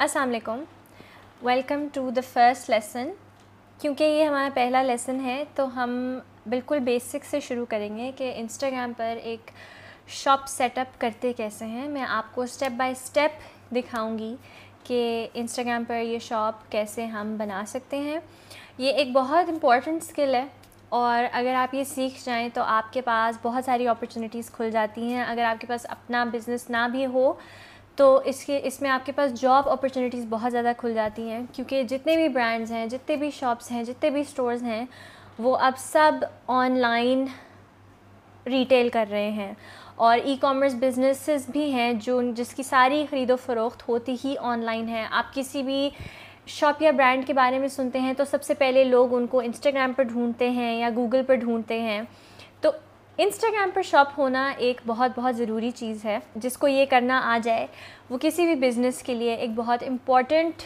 असलकुम welcome to the first lesson क्योंकि ये हमारा पहला लेसन है तो हम बिल्कुल बेसिक से शुरू करेंगे कि इंस्टाग्राम पर एक शॉप सेटअप करते कैसे हैं मैं आपको स्टेप बाय स्टेप दिखाऊंगी कि इंस्टाग्राम पर ये शॉप कैसे हम बना सकते हैं ये एक बहुत इम्पॉर्टेंट स्किल है और अगर आप ये सीख जाएं तो आपके पास बहुत सारी अपॉर्चुनिटीज़ खुल जाती हैं अगर आपके पास अपना बिज़नेस ना भी हो तो इसके इसमें आपके पास जॉब अपॉर्चुनिटीज़ बहुत ज़्यादा खुल जाती हैं क्योंकि जितने भी ब्रांड्स हैं जितने भी शॉप्स हैं जितने भी स्टोर्स हैं वो अब सब ऑनलाइन रिटेल कर रहे हैं और ई कॉमर्स बिजनेसेस भी हैं जो जिसकी सारी ख़रीदो फरोख्त होती ही ऑनलाइन है आप किसी भी शॉप या ब्रांड के बारे में सुनते हैं तो सबसे पहले लोग उनको इंस्टाग्राम पर ढूंढते हैं या गूगल पर ढूंढते हैं इंस्टाग्राम पर शॉप होना एक बहुत बहुत ज़रूरी चीज़ है जिसको ये करना आ जाए वो किसी भी बिज़नेस के लिए एक बहुत इम्पॉर्टेंट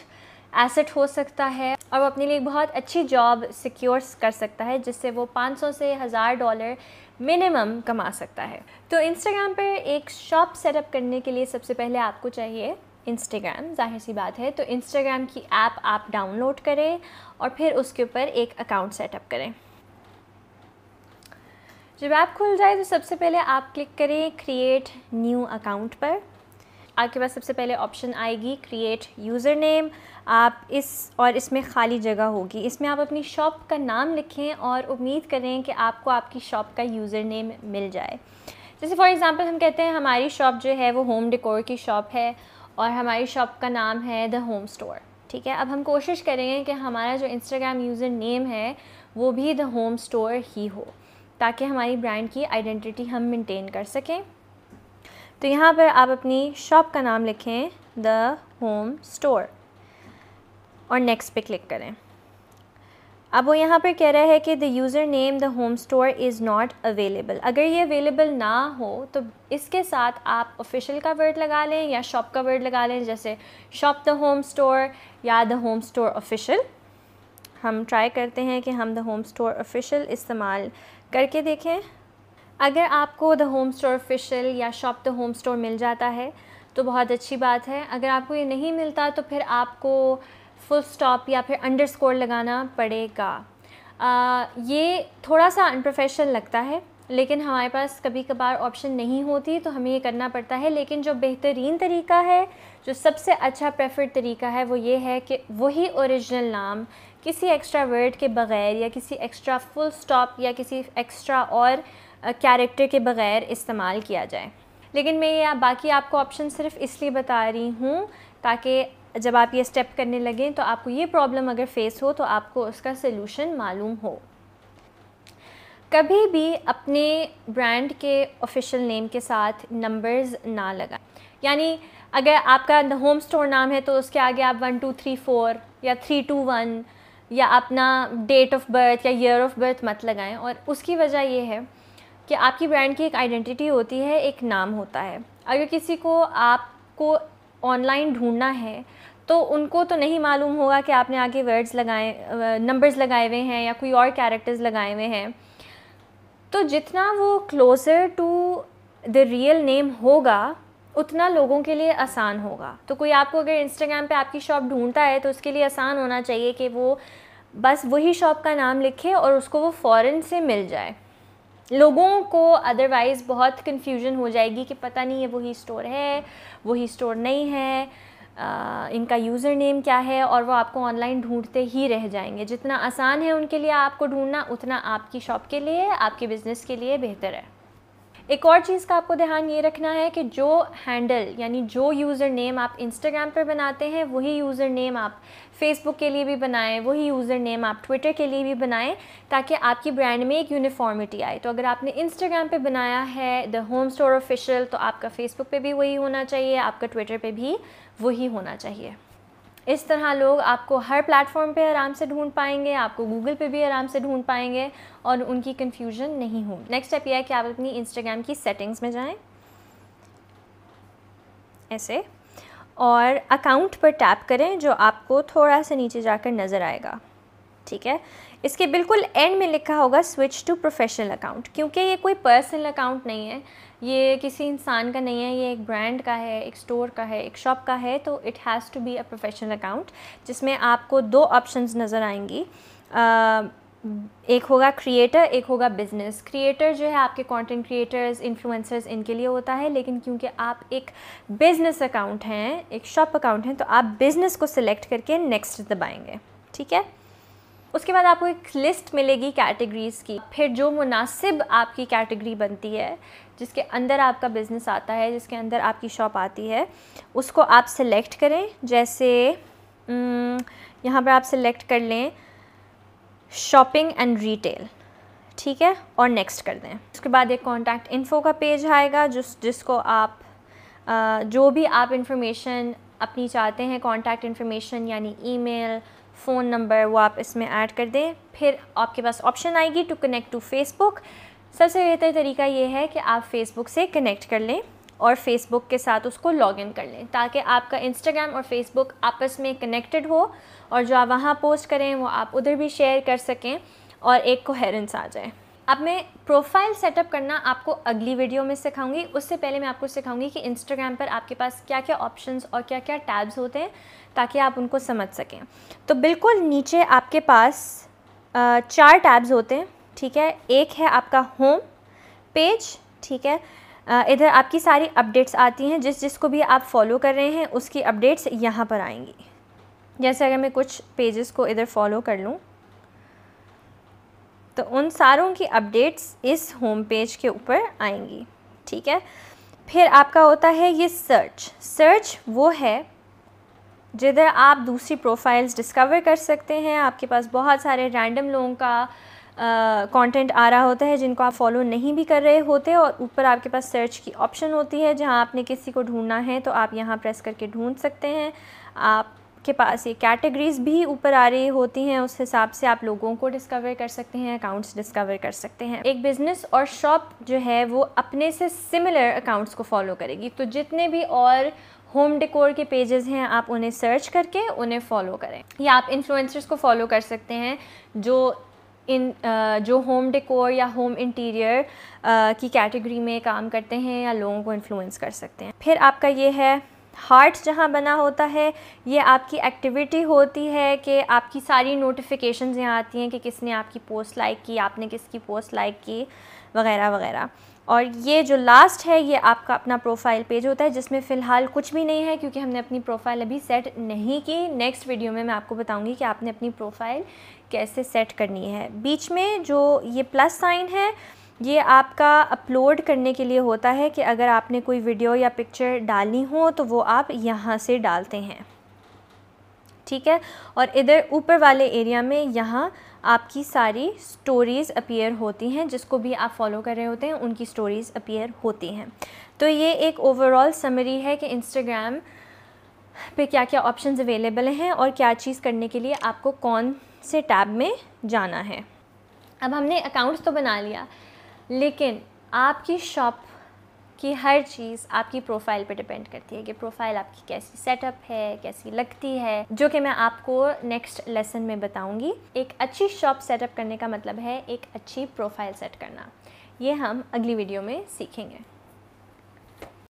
एसेट हो सकता है और वो अपने लिए बहुत अच्छी जॉब सिक्योर कर सकता है जिससे वो 500 से हज़ार डॉलर मिनिमम कमा सकता है तो इंस्टाग्राम पर एक शॉप सेटअप करने के लिए सबसे पहले आपको चाहिए इंस्टाग्राम जाहिर सी बात है तो इंस्टाग्राम की ऐप आप डाउनलोड करें और फिर उसके ऊपर एक अकाउंट सेटअप करें जब ऐप खुल जाए तो सबसे पहले आप क्लिक करें क्रिएट न्यू अकाउंट पर आपके पास सबसे पहले ऑप्शन आएगी क्रिएट यूज़र नेम आप इस और इसमें खाली जगह होगी इसमें आप अपनी शॉप का नाम लिखें और उम्मीद करें कि आपको आपकी शॉप का यूज़र नेम मिल जाए जैसे फॉर एग्ज़ाम्पल हम कहते हैं हमारी शॉप जो है वो होम डेकोर की शॉप है और हमारी शॉप का नाम है द होम स्टोर ठीक है अब हम कोशिश करेंगे कि हमारा जो इंस्टाग्राम यूज़र नेम है वो भी द होम स्टोर ही हो ताकि हमारी ब्रांड की आइडेंटिटी हम मेंटेन कर सकें तो यहाँ पर आप अपनी शॉप का नाम लिखें द होम स्टोर और नेक्स्ट पे क्लिक करें अब वो यहाँ पर कह रहा है कि the user name the home store is not available अगर ये अवेलेबल ना हो तो इसके साथ आप ऑफिशियल का वर्ड लगा लें या शॉप का वर्ड लगा लें जैसे शॉप द होम स्टोर या द होम स्टोर ऑफिशियल हम ट्राई करते हैं कि हम द होम स्टोर ऑफिशियल इस्तेमाल करके देखें अगर आपको द होम स्टोर ऑफिशियल या शॉप द होम स्टोर मिल जाता है तो बहुत अच्छी बात है अगर आपको ये नहीं मिलता तो फिर आपको फुल स्टॉप या फिर अंडरस्कोर लगाना पड़ेगा आ, ये थोड़ा सा अनप्रोफेशनल लगता है लेकिन हमारे पास कभी कभार ऑप्शन नहीं होती तो हमें ये करना पड़ता है लेकिन जो बेहतरीन तरीका है जो सबसे अच्छा प्रेफर्ड तरीका है वो ये है कि वही ओरिजिनल नाम किसी एक्स्ट्रा वर्ड के बग़ैर या किसी एक्स्ट्रा फुल स्टॉप या किसी एक्स्ट्रा और कैरेक्टर के बग़ैर इस्तेमाल किया जाए लेकिन मैं ये बाकी आपको ऑप्शन सिर्फ इसलिए बता रही हूँ ताकि जब आप ये स्टेप करने लगें तो आपको ये प्रॉब्लम अगर फेस हो तो आपको उसका सोल्यूशन मालूम हो कभी भी अपने ब्रांड के ऑफिशियल नेम के साथ नंबर्स ना लगाएं यानी अगर आपका होम स्टोर नाम है तो उसके आगे आप वन टू थ्री फोर या थ्री टू वन या अपना डेट ऑफ बर्थ या ईयर ऑफ बर्थ मत लगाएं और उसकी वजह ये है कि आपकी ब्रांड की एक आइडेंटिटी होती है एक नाम होता है अगर किसी को आपको ऑनलाइन ढूंढना है तो उनको तो नहीं मालूम होगा कि आपने आगे वर्ड्स लगाए नंबर्स लगाए हुए हैं या कोई और कैरेक्टर्स लगाए हुए हैं तो जितना वो closer to the real name होगा उतना लोगों के लिए आसान होगा तो कोई आपको अगर इंस्टाग्राम पे आपकी शॉप ढूंढता है तो उसके लिए आसान होना चाहिए कि वो बस वही शॉप का नाम लिखे और उसको वो फ़ौरन से मिल जाए लोगों को अदरवाइज़ बहुत कन्फ्यूजन हो जाएगी कि पता नहीं ये वही स्टोर है वही स्टोर नहीं है आ, इनका यूज़र नेम क्या है और वो आपको ऑनलाइन ढूंढते ही रह जाएंगे जितना आसान है उनके लिए आपको ढूंढना उतना आपकी शॉप के लिए आपके बिज़नेस के लिए बेहतर है एक और चीज़ का आपको ध्यान ये रखना है कि जो हैंडल यानी जो यूज़र नेम आप इंस्टाग्राम पर बनाते हैं वही यूज़र नेम आप फेसबुक के लिए भी बनाएं वही यूज़र नेम आप ट्विटर के लिए भी बनाएं ताकि आपकी ब्रांड में एक यूनिफॉर्मिटी आए तो अगर आपने इंस्टाग्राम पे बनाया है द होम स्टोर ऑफिशियल तो आपका फेसबुक पे भी वही होना चाहिए आपका ट्विटर पे भी वही होना चाहिए इस तरह लोग आपको हर प्लेटफॉर्म पे आराम से ढूंढ पाएंगे आपको गूगल पे भी आराम से ढूंढ पाएंगे और उनकी कन्फ्यूजन नहीं हो नेक्स्ट स्टेप यह है कि आप अपनी इंस्टाग्राम की सेटिंग्स में जाएं ऐसे और अकाउंट पर टैप करें जो आपको थोड़ा सा नीचे जाकर नज़र आएगा ठीक है इसके बिल्कुल एंड में लिखा होगा स्विच टू प्रोफेशनल अकाउंट क्योंकि ये कोई पर्सनल अकाउंट नहीं है ये किसी इंसान का नहीं है ये एक ब्रांड का है एक स्टोर का है एक शॉप का है तो it has to be a professional account जिसमें आपको दो ऑप्शंस नज़र आएंगी आ, एक होगा क्रिएटर एक होगा बिजनेस क्रिएटर जो है आपके कंटेंट क्रिएटर्स इन्फ्लुएंसर्स इनके लिए होता है लेकिन क्योंकि आप एक बिज़नेस अकाउंट हैं एक शॉप अकाउंट हैं तो आप बिज़नेस को सिलेक्ट करके नेक्स्ट दबाएंगे ठीक है उसके बाद आपको एक लिस्ट मिलेगी कैटेगरीज़ की फिर जो मुनासिब आपकी कैटेगरी बनती है जिसके अंदर आपका बिज़नेस आता है जिसके अंदर आपकी शॉप आती है उसको आप सिलेक्ट करें जैसे हम्म, यहाँ पर आप सिलेक्ट कर लें शॉपिंग एंड रिटेल ठीक है और नेक्स्ट कर दें उसके बाद एक कॉन्टैक्ट इन्फो का पेज आएगा जिस जिसको आप जो भी आप इंफॉर्मेशन अपनी चाहते हैं कॉन्टैक्ट इन्फॉर्मेशन यानी ईमेल फ़ोन नंबर वो आप इसमें ऐड कर दें फिर आपके पास ऑप्शन आएगी टू कनेक्ट टू फेसबुक सबसे बेहतर तरीका ये है कि आप फेसबुक से कनेक्ट कर लें और फेसबुक के साथ उसको लॉगिन कर लें ताकि आपका इंस्टाग्राम और फेसबुक आपस में कनेक्टेड हो और जो आप वहाँ पोस्ट करें वो आप उधर भी शेयर कर सकें और एक कोहेरेंस आ जाए अब मैं प्रोफाइल सेटअप करना आपको अगली वीडियो में सिखाऊंगी उससे पहले मैं आपको सिखाऊंगी कि इंस्टाग्राम पर आपके पास क्या क्या ऑप्शंस और क्या क्या टैब्स होते हैं ताकि आप उनको समझ सकें तो बिल्कुल नीचे आपके पास चार टैब्स होते हैं ठीक है एक है आपका होम पेज ठीक है इधर आपकी सारी अपडेट्स आती हैं जिस जिसको भी आप फॉलो कर रहे हैं उसकी अपडेट्स यहाँ पर आएंगी जैसे अगर मैं कुछ पेजेस को इधर फॉलो कर लूँ तो उन सारों की अपडेट्स इस होम पेज के ऊपर आएंगी ठीक है फिर आपका होता है ये सर्च सर्च वो है जिधर आप दूसरी प्रोफाइल्स डिस्कवर कर सकते हैं आपके पास बहुत सारे रैंडम लोगों का कंटेंट आ रहा होता है जिनको आप फॉलो नहीं भी कर रहे होते और ऊपर आपके पास सर्च की ऑप्शन होती है जहां आपने किसी को ढूंढना है तो आप यहां प्रेस करके ढूंढ सकते हैं आप आपके पास ये कैटेगरीज़ भी ऊपर आ रही होती हैं उस हिसाब से आप लोगों को डिस्कवर कर सकते हैं अकाउंट्स डिस्कवर कर सकते हैं एक बिज़नेस और शॉप जो है वो अपने से सिमिलर अकाउंट्स को फॉलो करेगी तो जितने भी और होम डेकोर के पेजेस हैं आप उन्हें सर्च करके उन्हें फॉलो करें या आप इन्फ्लुएंसर्स को फॉलो कर सकते हैं जो इन जो होम डेकोर या होम इंटीरियर की कैटेगरी में काम करते हैं या लोगों को इन्फ्लुएंस कर सकते हैं फिर आपका ये है हार्ट जहाँ बना होता है ये आपकी एक्टिविटी होती है कि आपकी सारी नोटिफिकेशंस यहाँ आती हैं कि किसने आपकी पोस्ट लाइक की आपने किसकी पोस्ट लाइक की वगैरह वगैरह और ये जो लास्ट है ये आपका अपना प्रोफाइल पेज होता है जिसमें फ़िलहाल कुछ भी नहीं है क्योंकि हमने अपनी प्रोफाइल अभी सेट नहीं की नेक्स्ट वीडियो में मैं आपको बताऊंगी कि आपने अपनी प्रोफाइल कैसे सेट करनी है बीच में जो ये प्लस साइन है ये आपका अपलोड करने के लिए होता है कि अगर आपने कोई वीडियो या पिक्चर डालनी हो तो वो आप यहाँ से डालते हैं ठीक है और इधर ऊपर वाले एरिया में यहाँ आपकी सारी स्टोरीज़ अपीयर होती हैं जिसको भी आप फॉलो कर रहे होते हैं उनकी स्टोरीज़ अपीयर होती हैं तो ये एक ओवरऑल समरी है कि इंस्टाग्राम पे क्या क्या ऑप्शंस अवेलेबल हैं और क्या चीज़ करने के लिए आपको कौन से टैब में जाना है अब हमने अकाउंट्स तो बना लिया लेकिन आपकी शॉप की हर चीज़ आपकी प्रोफाइल पे डिपेंड करती है कि प्रोफाइल आपकी कैसी सेटअप है कैसी लगती है जो कि मैं आपको नेक्स्ट लेसन में बताऊंगी एक अच्छी शॉप सेटअप करने का मतलब है एक अच्छी प्रोफाइल सेट करना ये हम अगली वीडियो में सीखेंगे